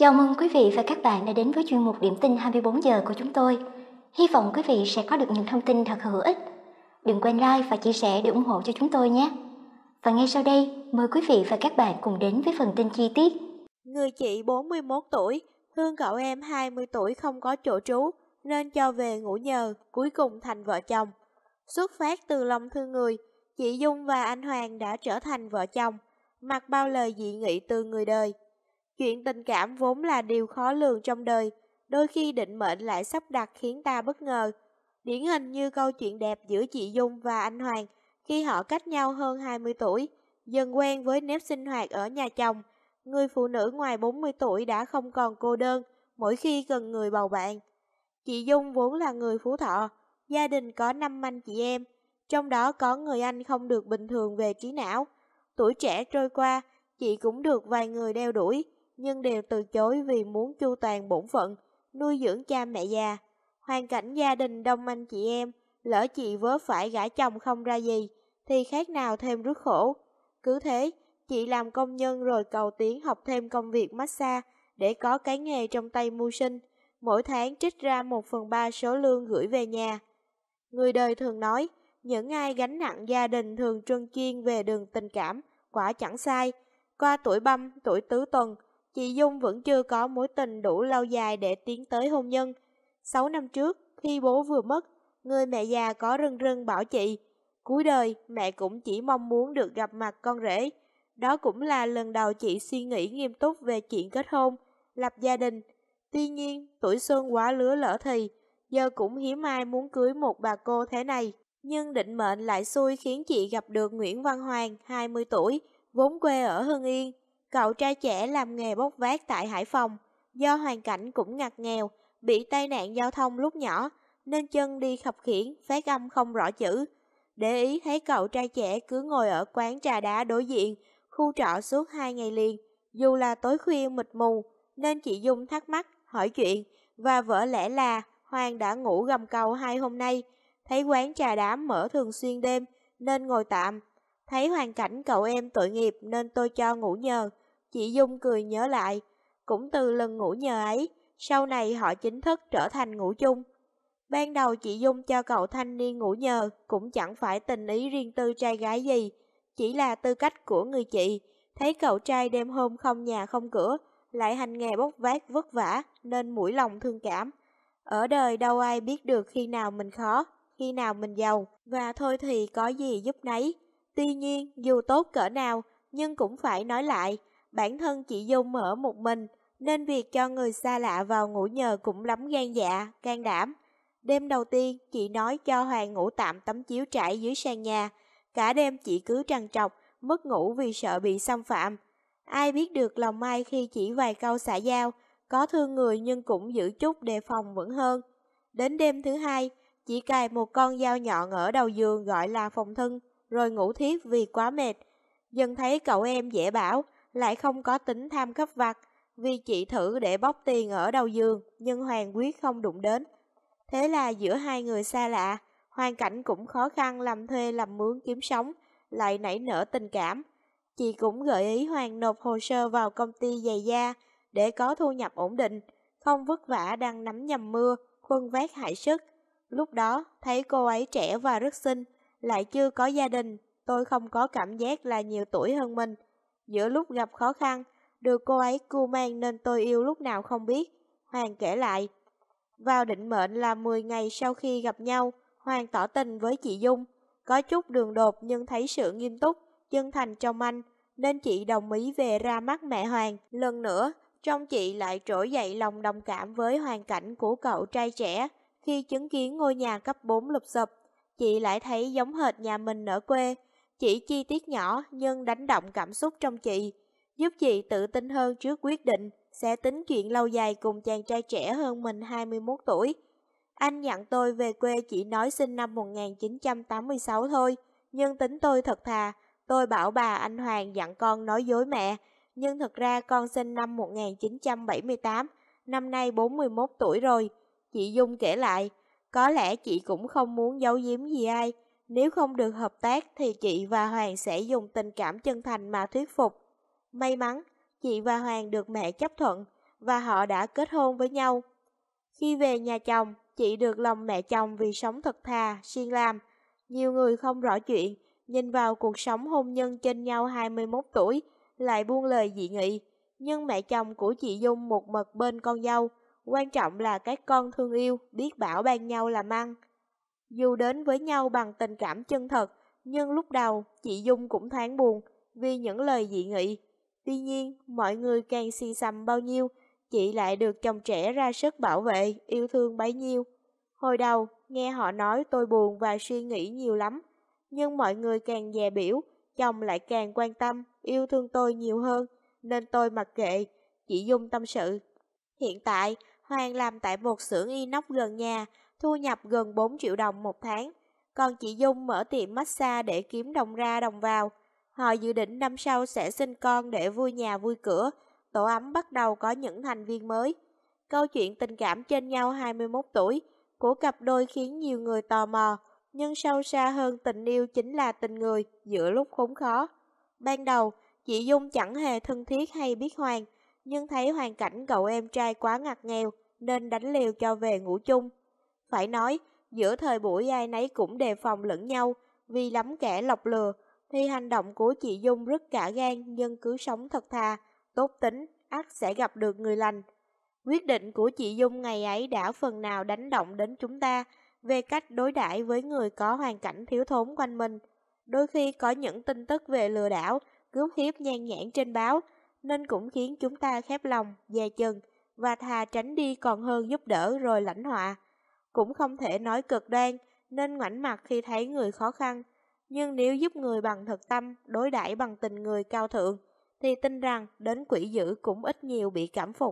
Chào mừng quý vị và các bạn đã đến với chuyên mục Điểm tin 24 giờ của chúng tôi. Hy vọng quý vị sẽ có được những thông tin thật hữu ích. Đừng quên like và chia sẻ để ủng hộ cho chúng tôi nhé. Và ngay sau đây, mời quý vị và các bạn cùng đến với phần tin chi tiết. Người chị 41 tuổi, thương cậu em 20 tuổi không có chỗ trú, nên cho về ngủ nhờ, cuối cùng thành vợ chồng. Xuất phát từ lòng thương người, chị Dung và anh Hoàng đã trở thành vợ chồng, mặc bao lời dị nghị từ người đời. Chuyện tình cảm vốn là điều khó lường trong đời, đôi khi định mệnh lại sắp đặt khiến ta bất ngờ. Điển hình như câu chuyện đẹp giữa chị Dung và anh Hoàng khi họ cách nhau hơn 20 tuổi, dần quen với nếp sinh hoạt ở nhà chồng. Người phụ nữ ngoài 40 tuổi đã không còn cô đơn mỗi khi cần người bầu bạn. Chị Dung vốn là người Phú Thọ, gia đình có 5 anh chị em, trong đó có người anh không được bình thường về trí não. Tuổi trẻ trôi qua, chị cũng được vài người đeo đuổi, nhưng đều từ chối vì muốn chu toàn bổn phận, nuôi dưỡng cha mẹ già. Hoàn cảnh gia đình đông anh chị em, lỡ chị vớ phải gã chồng không ra gì, thì khác nào thêm rước khổ. Cứ thế, chị làm công nhân rồi cầu tiến học thêm công việc massage để có cái nghề trong tay mưu sinh, mỗi tháng trích ra một phần ba số lương gửi về nhà. Người đời thường nói, những ai gánh nặng gia đình thường trân chiên về đường tình cảm, quả chẳng sai. Qua tuổi băm, tuổi tứ tuần, chị Dung vẫn chưa có mối tình đủ lâu dài để tiến tới hôn nhân. 6 năm trước, khi bố vừa mất, người mẹ già có rưng rưng bảo chị, cuối đời mẹ cũng chỉ mong muốn được gặp mặt con rể. Đó cũng là lần đầu chị suy nghĩ nghiêm túc về chuyện kết hôn, lập gia đình. Tuy nhiên, tuổi xuân quá lứa lỡ thì, giờ cũng hiếm ai muốn cưới một bà cô thế này. Nhưng định mệnh lại xui khiến chị gặp được Nguyễn Văn Hoàng, 20 tuổi, vốn quê ở Hưng Yên cậu trai trẻ làm nghề bốc vác tại Hải Phòng. Do hoàn cảnh cũng ngặt nghèo, bị tai nạn giao thông lúc nhỏ, nên chân đi khập khiển, phát âm không rõ chữ. Để ý thấy cậu trai trẻ cứ ngồi ở quán trà đá đối diện, khu trọ suốt hai ngày liền. Dù là tối khuya mịt mù, nên chị Dung thắc mắc, hỏi chuyện, và vỡ lẽ là Hoàng đã ngủ gầm cầu hai hôm nay. Thấy quán trà đá mở thường xuyên đêm, nên ngồi tạm, Thấy hoàn cảnh cậu em tội nghiệp nên tôi cho ngủ nhờ. Chị Dung cười nhớ lại. Cũng từ lần ngủ nhờ ấy, sau này họ chính thức trở thành ngủ chung. Ban đầu chị Dung cho cậu thanh niên ngủ nhờ cũng chẳng phải tình ý riêng tư trai gái gì, chỉ là tư cách của người chị. Thấy cậu trai đêm hôm không nhà không cửa, lại hành nghề bốc vác vất vả nên mũi lòng thương cảm. Ở đời đâu ai biết được khi nào mình khó, khi nào mình giàu, và thôi thì có gì giúp nấy. Tuy nhiên, dù tốt cỡ nào, nhưng cũng phải nói lại, bản thân chị Dung ở một mình, nên việc cho người xa lạ vào ngủ nhờ cũng lắm gan dạ, can đảm. Đêm đầu tiên, chị nói cho Hoàng ngủ tạm tấm chiếu trải dưới sàn nhà. Cả đêm chị cứ trằn trọc, mất ngủ vì sợ bị xâm phạm. Ai biết được lòng ai khi chỉ vài câu xả dao, có thương người nhưng cũng giữ chút đề phòng vững hơn. Đến đêm thứ hai, chị cài một con dao nhọn ở đầu giường gọi là phòng thân rồi ngủ thiếp vì quá mệt. Dân thấy cậu em dễ bảo, lại không có tính tham cấp vặt, vì chị thử để bóc tiền ở đầu giường, nhưng Hoàng quyết không đụng đến. Thế là giữa hai người xa lạ, hoàn cảnh cũng khó khăn làm thuê làm mướn kiếm sống, lại nảy nở tình cảm. Chị cũng gợi ý Hoàng nộp hồ sơ vào công ty giày da để có thu nhập ổn định, không vất vả đang nắm nhầm mưa, khuân vác hại sức. Lúc đó, thấy cô ấy trẻ và rất xinh, lại chưa có gia đình, tôi không có cảm giác là nhiều tuổi hơn mình. Giữa lúc gặp khó khăn, được cô ấy cưu mang nên tôi yêu lúc nào không biết. Hoàng kể lại, vào định mệnh là 10 ngày sau khi gặp nhau, Hoàng tỏ tình với chị Dung. Có chút đường đột nhưng thấy sự nghiêm túc, chân thành trong anh, nên chị đồng ý về ra mắt mẹ Hoàng. Lần nữa, trong chị lại trỗi dậy lòng đồng cảm với hoàn cảnh của cậu trai trẻ khi chứng kiến ngôi nhà cấp 4 lụp sụp chị lại thấy giống hệt nhà mình ở quê, chỉ chi tiết nhỏ nhưng đánh động cảm xúc trong chị, giúp chị tự tin hơn trước quyết định sẽ tính chuyện lâu dài cùng chàng trai trẻ hơn mình 21 tuổi. Anh nhận tôi về quê chỉ nói sinh năm 1986 thôi, nhưng tính tôi thật thà, tôi bảo bà anh Hoàng dặn con nói dối mẹ, nhưng thật ra con sinh năm 1978, năm nay 41 tuổi rồi. Chị Dung kể lại, có lẽ chị cũng không muốn giấu giếm gì ai. Nếu không được hợp tác thì chị và Hoàng sẽ dùng tình cảm chân thành mà thuyết phục. May mắn, chị và Hoàng được mẹ chấp thuận và họ đã kết hôn với nhau. Khi về nhà chồng, chị được lòng mẹ chồng vì sống thật thà, siêng làm. Nhiều người không rõ chuyện, nhìn vào cuộc sống hôn nhân trên nhau 21 tuổi, lại buông lời dị nghị. Nhưng mẹ chồng của chị Dung một mật bên con dâu, quan trọng là các con thương yêu, biết bảo ban nhau làm ăn. Dù đến với nhau bằng tình cảm chân thật, nhưng lúc đầu chị Dung cũng thoáng buồn vì những lời dị nghị. Tuy nhiên, mọi người càng si xăm bao nhiêu, chị lại được chồng trẻ ra sức bảo vệ, yêu thương bấy nhiêu. Hồi đầu, nghe họ nói tôi buồn và suy nghĩ nhiều lắm, nhưng mọi người càng dè biểu, chồng lại càng quan tâm, yêu thương tôi nhiều hơn, nên tôi mặc kệ, chị Dung tâm sự. Hiện tại, Hoàng làm tại một xưởng inox gần nhà, thu nhập gần 4 triệu đồng một tháng. Còn chị Dung mở tiệm massage để kiếm đồng ra đồng vào. Họ dự định năm sau sẽ sinh con để vui nhà vui cửa. Tổ ấm bắt đầu có những thành viên mới. Câu chuyện tình cảm trên nhau 21 tuổi của cặp đôi khiến nhiều người tò mò, nhưng sâu xa hơn tình yêu chính là tình người giữa lúc khốn khó. Ban đầu, chị Dung chẳng hề thân thiết hay biết Hoàng, nhưng thấy hoàn cảnh cậu em trai quá ngặt nghèo nên đánh liều cho về ngủ chung. Phải nói, giữa thời buổi ai nấy cũng đề phòng lẫn nhau, vì lắm kẻ lọc lừa, thì hành động của chị Dung rất cả gan nhưng cứ sống thật thà, tốt tính, ác sẽ gặp được người lành. Quyết định của chị Dung ngày ấy đã phần nào đánh động đến chúng ta về cách đối đãi với người có hoàn cảnh thiếu thốn quanh mình. Đôi khi có những tin tức về lừa đảo, cướp hiếp nhan nhãn trên báo, nên cũng khiến chúng ta khép lòng, dè chừng và thà tránh đi còn hơn giúp đỡ rồi lãnh họa. Cũng không thể nói cực đoan nên ngoảnh mặt khi thấy người khó khăn, nhưng nếu giúp người bằng thực tâm, đối đãi bằng tình người cao thượng thì tin rằng đến quỷ dữ cũng ít nhiều bị cảm phục.